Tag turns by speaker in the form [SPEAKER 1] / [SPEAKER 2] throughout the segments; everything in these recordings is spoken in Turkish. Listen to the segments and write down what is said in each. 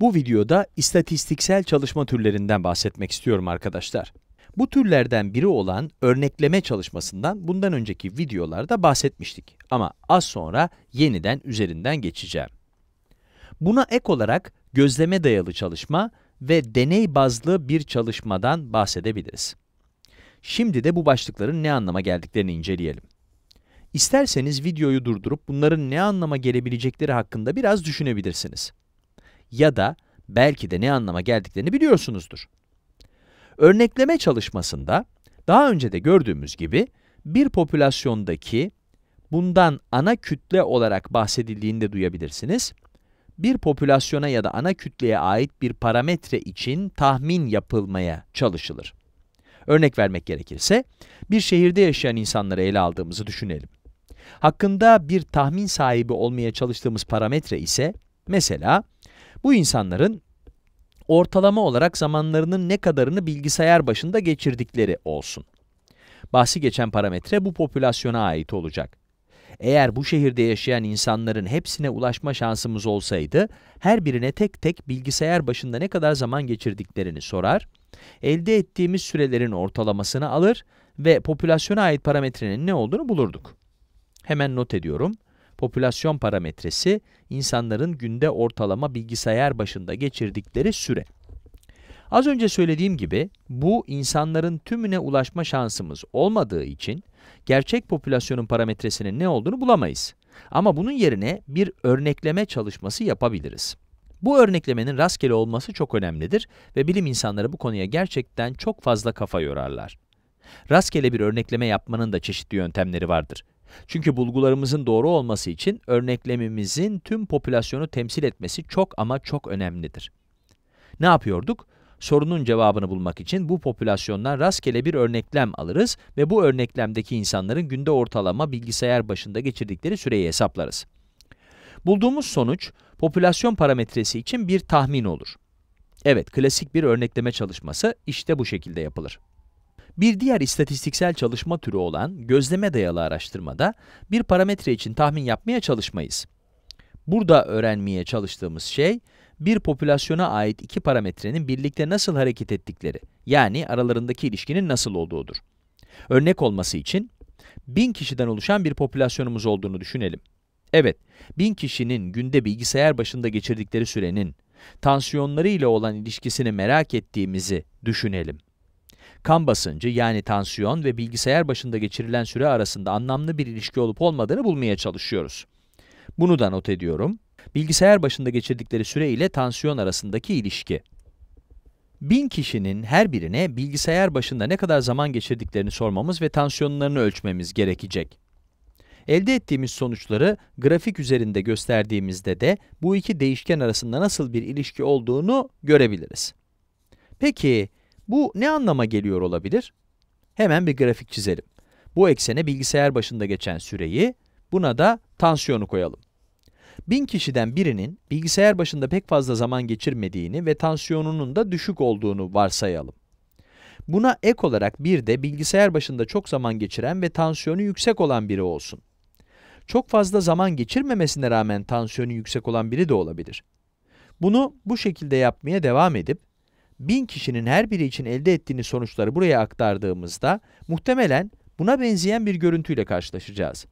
[SPEAKER 1] Bu videoda istatistiksel çalışma türlerinden bahsetmek istiyorum arkadaşlar. Bu türlerden biri olan örnekleme çalışmasından bundan önceki videolarda bahsetmiştik ama az sonra yeniden üzerinden geçeceğim. Buna ek olarak gözleme dayalı çalışma ve deney bazlı bir çalışmadan bahsedebiliriz. Şimdi de bu başlıkların ne anlama geldiklerini inceleyelim. İsterseniz videoyu durdurup bunların ne anlama gelebilecekleri hakkında biraz düşünebilirsiniz ya da belki de ne anlama geldiklerini biliyorsunuzdur. Örnekleme çalışmasında daha önce de gördüğümüz gibi bir popülasyondaki bundan ana kütle olarak bahsedildiğini de duyabilirsiniz. Bir popülasyona ya da ana kütleye ait bir parametre için tahmin yapılmaya çalışılır. Örnek vermek gerekirse, bir şehirde yaşayan insanları ele aldığımızı düşünelim. Hakkında bir tahmin sahibi olmaya çalıştığımız parametre ise, mesela bu insanların ortalama olarak zamanlarının ne kadarını bilgisayar başında geçirdikleri olsun. Bahsi geçen parametre bu popülasyona ait olacak. Eğer bu şehirde yaşayan insanların hepsine ulaşma şansımız olsaydı, her birine tek tek bilgisayar başında ne kadar zaman geçirdiklerini sorar, elde ettiğimiz sürelerin ortalamasını alır ve popülasyona ait parametrenin ne olduğunu bulurduk. Hemen not ediyorum popülasyon parametresi insanların günde ortalama bilgisayar başında geçirdikleri süre. Az önce söylediğim gibi bu insanların tümüne ulaşma şansımız olmadığı için gerçek popülasyonun parametresinin ne olduğunu bulamayız. Ama bunun yerine bir örnekleme çalışması yapabiliriz. Bu örneklemenin rastgele olması çok önemlidir ve bilim insanları bu konuya gerçekten çok fazla kafa yorarlar. Rastgele bir örnekleme yapmanın da çeşitli yöntemleri vardır. Çünkü bulgularımızın doğru olması için örneklemimizin tüm popülasyonu temsil etmesi çok ama çok önemlidir. Ne yapıyorduk? Sorunun cevabını bulmak için bu popülasyondan rastgele bir örneklem alırız ve bu örneklemdeki insanların günde ortalama bilgisayar başında geçirdikleri süreyi hesaplarız. Bulduğumuz sonuç, popülasyon parametresi için bir tahmin olur. Evet, klasik bir örnekleme çalışması işte bu şekilde yapılır. Bir diğer istatistiksel çalışma türü olan gözleme dayalı araştırmada bir parametre için tahmin yapmaya çalışmayız. Burada öğrenmeye çalıştığımız şey, bir popülasyona ait iki parametrenin birlikte nasıl hareket ettikleri, yani aralarındaki ilişkinin nasıl olduğudur. Örnek olması için, 1000 kişiden oluşan bir popülasyonumuz olduğunu düşünelim. Evet, 1000 kişinin günde bilgisayar başında geçirdikleri sürenin, tansiyonları ile olan ilişkisini merak ettiğimizi düşünelim kan basıncı yani tansiyon ve bilgisayar başında geçirilen süre arasında anlamlı bir ilişki olup olmadığını bulmaya çalışıyoruz. Bunu da not ediyorum. Bilgisayar başında geçirdikleri süre ile tansiyon arasındaki ilişki. 1000 kişinin her birine bilgisayar başında ne kadar zaman geçirdiklerini sormamız ve tansiyonlarını ölçmemiz gerekecek. Elde ettiğimiz sonuçları grafik üzerinde gösterdiğimizde de bu iki değişken arasında nasıl bir ilişki olduğunu görebiliriz. Peki, bu ne anlama geliyor olabilir? Hemen bir grafik çizelim. Bu eksene bilgisayar başında geçen süreyi, buna da tansiyonu koyalım. 1000 kişiden birinin bilgisayar başında pek fazla zaman geçirmediğini ve tansiyonunun da düşük olduğunu varsayalım. Buna ek olarak bir de bilgisayar başında çok zaman geçiren ve tansiyonu yüksek olan biri olsun. Çok fazla zaman geçirmemesine rağmen tansiyonu yüksek olan biri de olabilir. Bunu bu şekilde yapmaya devam edip bin kişinin her biri için elde ettiğiniz sonuçları buraya aktardığımızda muhtemelen buna benzeyen bir görüntüyle karşılaşacağız.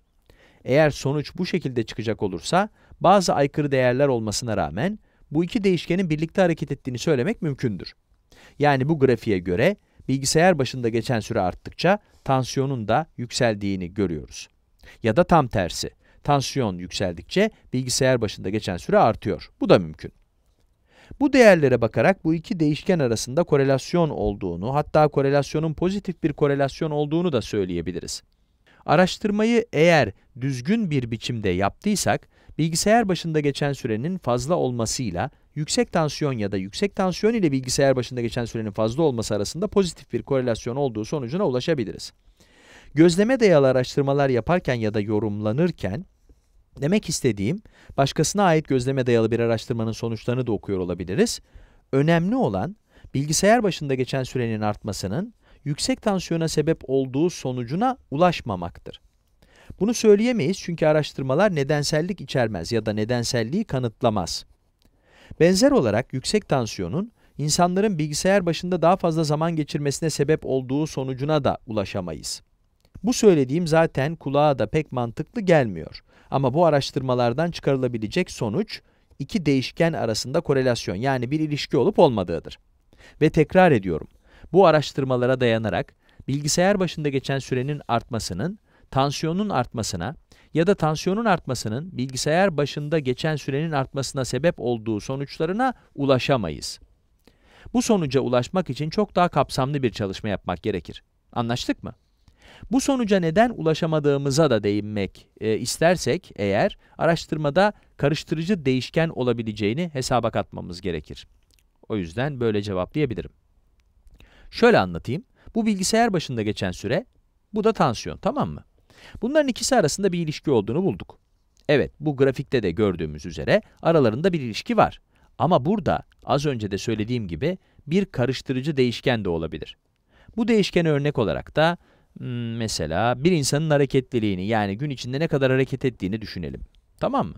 [SPEAKER 1] Eğer sonuç bu şekilde çıkacak olursa bazı aykırı değerler olmasına rağmen bu iki değişkenin birlikte hareket ettiğini söylemek mümkündür. Yani bu grafiğe göre bilgisayar başında geçen süre arttıkça tansiyonun da yükseldiğini görüyoruz. Ya da tam tersi, tansiyon yükseldikçe bilgisayar başında geçen süre artıyor. Bu da mümkün. Bu değerlere bakarak bu iki değişken arasında korelasyon olduğunu, hatta korelasyonun pozitif bir korelasyon olduğunu da söyleyebiliriz. Araştırmayı eğer düzgün bir biçimde yaptıysak, bilgisayar başında geçen sürenin fazla olmasıyla yüksek tansiyon ya da yüksek tansiyon ile bilgisayar başında geçen sürenin fazla olması arasında pozitif bir korelasyon olduğu sonucuna ulaşabiliriz. Gözleme dayalı araştırmalar yaparken ya da yorumlanırken Demek istediğim, başkasına ait gözleme dayalı bir araştırmanın sonuçlarını da okuyor olabiliriz. Önemli olan, bilgisayar başında geçen sürenin artmasının yüksek tansiyona sebep olduğu sonucuna ulaşmamaktır. Bunu söyleyemeyiz çünkü araştırmalar nedensellik içermez ya da nedenselliği kanıtlamaz. Benzer olarak yüksek tansiyonun insanların bilgisayar başında daha fazla zaman geçirmesine sebep olduğu sonucuna da ulaşamayız. Bu söylediğim zaten kulağa da pek mantıklı gelmiyor. Ama bu araştırmalardan çıkarılabilecek sonuç, iki değişken arasında korelasyon yani bir ilişki olup olmadığıdır. Ve tekrar ediyorum, bu araştırmalara dayanarak bilgisayar başında geçen sürenin artmasının, tansiyonun artmasına ya da tansiyonun artmasının bilgisayar başında geçen sürenin artmasına sebep olduğu sonuçlarına ulaşamayız. Bu sonuca ulaşmak için çok daha kapsamlı bir çalışma yapmak gerekir. Anlaştık mı? Bu sonuca neden ulaşamadığımıza da değinmek e, istersek eğer araştırmada karıştırıcı değişken olabileceğini hesaba katmamız gerekir. O yüzden böyle cevaplayabilirim. Şöyle anlatayım. Bu bilgisayar başında geçen süre, bu da tansiyon tamam mı? Bunların ikisi arasında bir ilişki olduğunu bulduk. Evet, bu grafikte de gördüğümüz üzere aralarında bir ilişki var. Ama burada az önce de söylediğim gibi bir karıştırıcı değişken de olabilir. Bu değişkene örnek olarak da Hmm, mesela bir insanın hareketliliğini yani gün içinde ne kadar hareket ettiğini düşünelim. Tamam mı?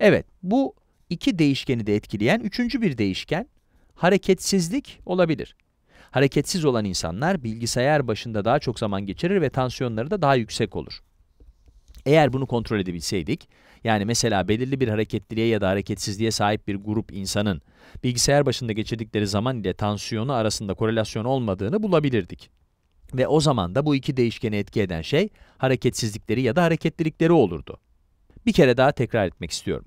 [SPEAKER 1] Evet bu iki değişkeni de etkileyen üçüncü bir değişken hareketsizlik olabilir. Hareketsiz olan insanlar bilgisayar başında daha çok zaman geçirir ve tansiyonları da daha yüksek olur. Eğer bunu kontrol edebilseydik, yani mesela belirli bir hareketliliğe ya da hareketsizliğe sahip bir grup insanın bilgisayar başında geçirdikleri zaman ile tansiyonu arasında korelasyon olmadığını bulabilirdik. Ve o zaman da bu iki değişkeni etki eden şey, hareketsizlikleri ya da hareketlilikleri olurdu. Bir kere daha tekrar etmek istiyorum.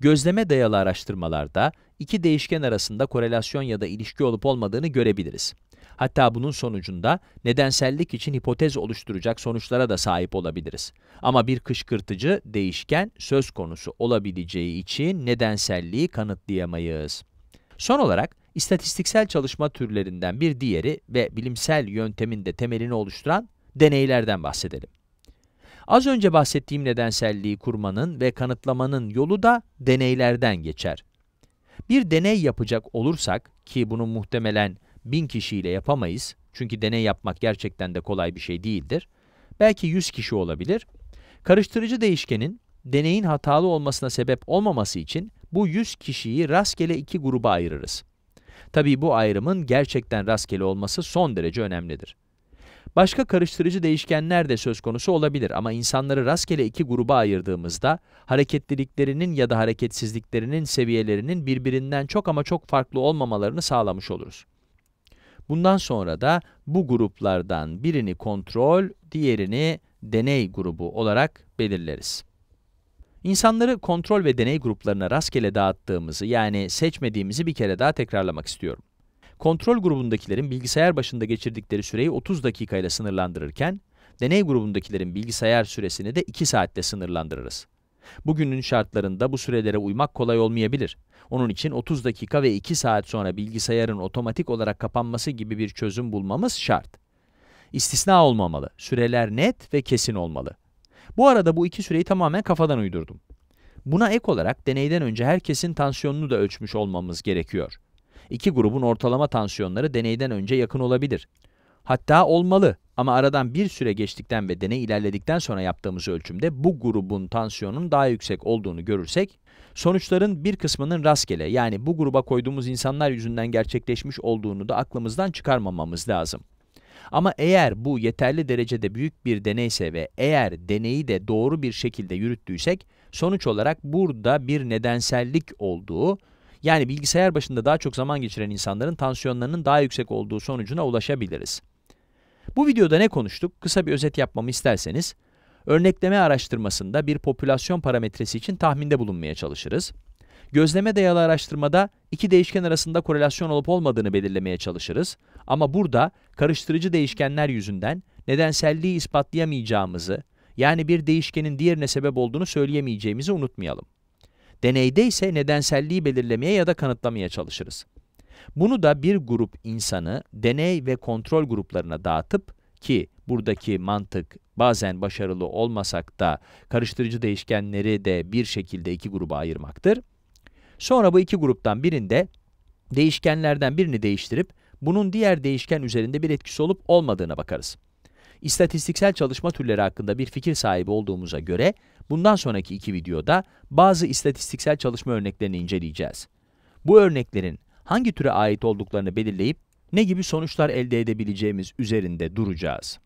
[SPEAKER 1] Gözleme dayalı araştırmalarda, iki değişken arasında korelasyon ya da ilişki olup olmadığını görebiliriz. Hatta bunun sonucunda nedensellik için hipotez oluşturacak sonuçlara da sahip olabiliriz. Ama bir kışkırtıcı değişken söz konusu olabileceği için nedenselliği kanıtlayamayız. Son olarak, istatistiksel çalışma türlerinden bir diğeri ve bilimsel yöntemin de temelini oluşturan deneylerden bahsedelim. Az önce bahsettiğim nedenselliği kurmanın ve kanıtlamanın yolu da deneylerden geçer. Bir deney yapacak olursak, ki bunu muhtemelen bin kişiyle yapamayız, çünkü deney yapmak gerçekten de kolay bir şey değildir, belki 100 kişi olabilir, karıştırıcı değişkenin deneyin hatalı olmasına sebep olmaması için bu 100 kişiyi rastgele iki gruba ayırırız. Tabii bu ayrımın gerçekten rastgele olması son derece önemlidir. Başka karıştırıcı değişkenler de söz konusu olabilir ama insanları rastgele iki gruba ayırdığımızda hareketliliklerinin ya da hareketsizliklerinin seviyelerinin birbirinden çok ama çok farklı olmamalarını sağlamış oluruz. Bundan sonra da bu gruplardan birini kontrol, diğerini deney grubu olarak belirleriz. İnsanları kontrol ve deney gruplarına rastgele dağıttığımızı yani seçmediğimizi bir kere daha tekrarlamak istiyorum. Kontrol grubundakilerin bilgisayar başında geçirdikleri süreyi 30 dakikayla sınırlandırırken, deney grubundakilerin bilgisayar süresini de 2 saatle sınırlandırırız. Bugünün şartlarında bu sürelere uymak kolay olmayabilir. Onun için 30 dakika ve 2 saat sonra bilgisayarın otomatik olarak kapanması gibi bir çözüm bulmamız şart. İstisna olmamalı, süreler net ve kesin olmalı. Bu arada bu iki süreyi tamamen kafadan uydurdum. Buna ek olarak deneyden önce herkesin tansiyonunu da ölçmüş olmamız gerekiyor. İki grubun ortalama tansiyonları deneyden önce yakın olabilir. Hatta olmalı ama aradan bir süre geçtikten ve deney ilerledikten sonra yaptığımız ölçümde bu grubun tansiyonun daha yüksek olduğunu görürsek, sonuçların bir kısmının rastgele yani bu gruba koyduğumuz insanlar yüzünden gerçekleşmiş olduğunu da aklımızdan çıkarmamamız lazım. Ama eğer bu yeterli derecede büyük bir deneyse ve eğer deneyi de doğru bir şekilde yürüttüysek, sonuç olarak burada bir nedensellik olduğu, yani bilgisayar başında daha çok zaman geçiren insanların tansiyonlarının daha yüksek olduğu sonucuna ulaşabiliriz. Bu videoda ne konuştuk? Kısa bir özet yapmamı isterseniz, örnekleme araştırmasında bir popülasyon parametresi için tahminde bulunmaya çalışırız. Gözleme dayalı araştırmada iki değişken arasında korelasyon olup olmadığını belirlemeye çalışırız ama burada karıştırıcı değişkenler yüzünden nedenselliği ispatlayamayacağımızı, yani bir değişkenin diğerine sebep olduğunu söyleyemeyeceğimizi unutmayalım. Deneyde ise nedenselliği belirlemeye ya da kanıtlamaya çalışırız. Bunu da bir grup insanı deney ve kontrol gruplarına dağıtıp ki buradaki mantık bazen başarılı olmasak da karıştırıcı değişkenleri de bir şekilde iki gruba ayırmaktır. Sonra bu iki gruptan birinde değişkenlerden birini değiştirip bunun diğer değişken üzerinde bir etkisi olup olmadığına bakarız. İstatistiksel çalışma türleri hakkında bir fikir sahibi olduğumuza göre bundan sonraki iki videoda bazı istatistiksel çalışma örneklerini inceleyeceğiz. Bu örneklerin hangi türe ait olduklarını belirleyip ne gibi sonuçlar elde edebileceğimiz üzerinde duracağız.